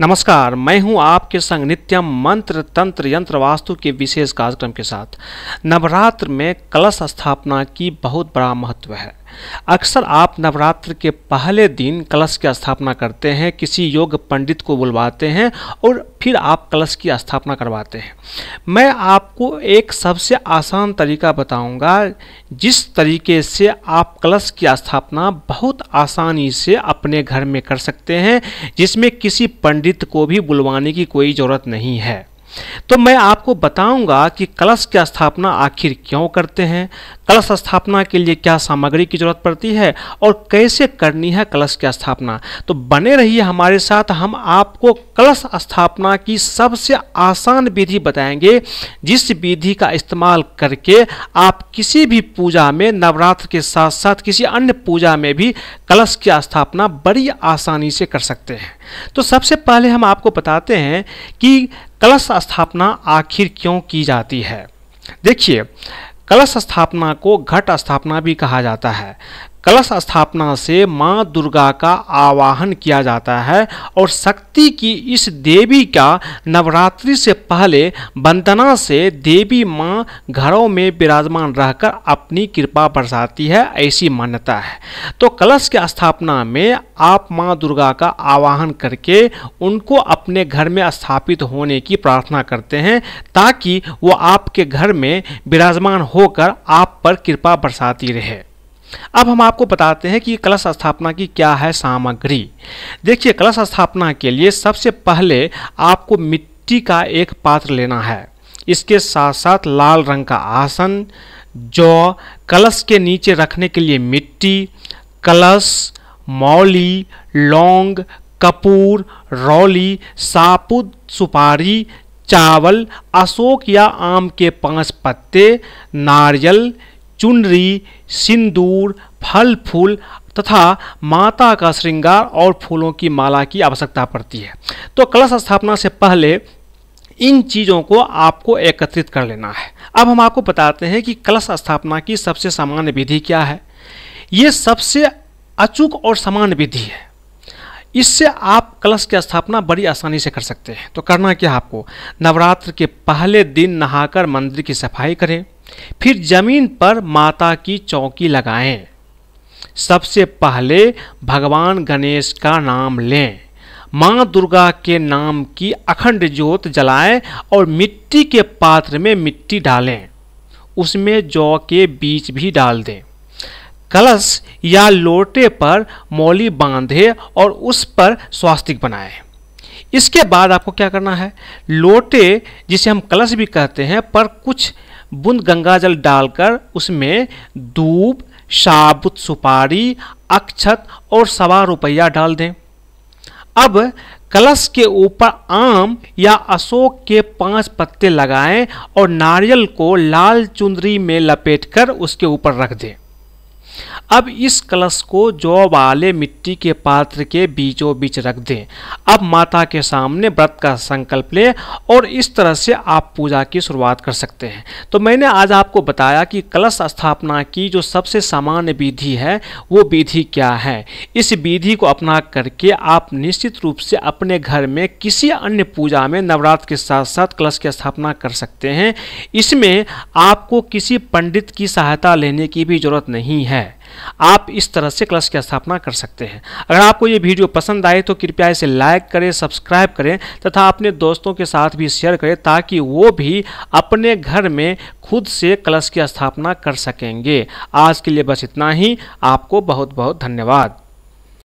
नमस्कार मैं हूं आपके संग नित्यम मंत्र तंत्र यंत्र वास्तु के विशेष कार्यक्रम के साथ नवरात्र में कलश स्थापना की बहुत बड़ा महत्व है अक्सर आप नवरात्र के पहले दिन कलश की स्थापना करते हैं किसी योग पंडित को बुलवाते हैं और फिर आप कलश की स्थापना करवाते हैं मैं आपको एक सबसे आसान तरीका बताऊंगा जिस तरीके से आप कलश की स्थापना बहुत आसानी से अपने घर में कर सकते हैं जिसमें किसी पंडित को भी बुलवाने की कोई ज़रूरत नहीं है तो मैं आपको बताऊंगा कि कलश की स्थापना आखिर क्यों करते हैं कलश स्थापना के लिए क्या सामग्री की जरूरत पड़ती है और कैसे करनी है कलश की स्थापना तो बने रहिए हमारे साथ हम आपको कलश स्थापना की सबसे आसान विधि बताएंगे जिस विधि का इस्तेमाल करके आप किसी भी पूजा में नवरात्र के साथ साथ किसी अन्य पूजा में भी कलश की स्थापना बड़ी आसानी से कर सकते हैं तो सबसे पहले हम आपको बताते हैं कि कलश स्थापना आखिर क्यों की जाती है देखिए कलश स्थापना को घट स्थापना भी कहा जाता है कलश स्थापना से माँ दुर्गा का आवाहन किया जाता है और शक्ति की इस देवी का नवरात्रि से पहले वंदना से देवी माँ घरों में विराजमान रहकर अपनी कृपा बरसाती है ऐसी मान्यता है तो कलश की स्थापना में आप माँ दुर्गा का आवाहन करके उनको अपने घर में स्थापित होने की प्रार्थना करते हैं ताकि वो आपके घर में विराजमान होकर आप पर कृपा बरसाती रहे अब हम आपको बताते हैं कि कलश स्थापना की क्या है सामग्री देखिए कलश स्थापना के लिए सबसे पहले आपको मिट्टी का एक पात्र लेना है इसके साथ साथ लाल रंग का आसन जौ कलश के नीचे रखने के लिए मिट्टी कलश मौली लौंग कपूर रौली सापुत सुपारी चावल अशोक या आम के पांच पत्ते नारियल चुनरी सिंदूर फल फूल तथा माता का श्रृंगार और फूलों की माला की आवश्यकता पड़ती है तो कलश स्थापना से पहले इन चीज़ों को आपको एकत्रित कर लेना है अब हम आपको बताते हैं कि कलश स्थापना की सबसे सामान्य विधि क्या है ये सबसे अचूक और समान विधि है इससे आप कलश की स्थापना बड़ी आसानी से कर सकते हैं तो करना क्या आपको नवरात्र के पहले दिन नहाकर मंदिर की सफाई करें फिर जमीन पर माता की चौकी लगाएं। सबसे पहले भगवान गणेश का नाम लें माँ दुर्गा के नाम की अखंड ज्योत जलाएं और मिट्टी के पात्र में मिट्टी डालें उसमें जौ के बीज भी डाल दें कलश या लोटे पर मौली बांधे और उस पर स्वास्तिक बनाएं इसके बाद आपको क्या करना है लोटे जिसे हम कलश भी कहते हैं पर कुछ बूंद गंगा जल डालकर उसमें दूब साबुत सुपारी अक्षत और सवा रुपया डाल दें अब कलश के ऊपर आम या अशोक के पांच पत्ते लगाएं और नारियल को लाल चुंदरी में लपेटकर उसके ऊपर रख दें अब इस कलश को जौ वाले मिट्टी के पात्र के बीचों बीच रख दें अब माता के सामने व्रत का संकल्प लें और इस तरह से आप पूजा की शुरुआत कर सकते हैं तो मैंने आज आपको बताया कि कलश स्थापना की जो सबसे सामान्य विधि है वो विधि क्या है इस विधि को अपना करके आप निश्चित रूप से अपने घर में किसी अन्य पूजा में नवरात्र के साथ साथ कलश की स्थापना कर सकते हैं इसमें आपको किसी पंडित की सहायता लेने की भी ज़रूरत नहीं है आप इस तरह से क्लच की स्थापना कर सकते हैं अगर आपको ये वीडियो पसंद आए तो कृपया इसे लाइक करें सब्सक्राइब करें तथा अपने दोस्तों के साथ भी शेयर करें ताकि वो भी अपने घर में खुद से क्लच की स्थापना कर सकेंगे आज के लिए बस इतना ही आपको बहुत बहुत धन्यवाद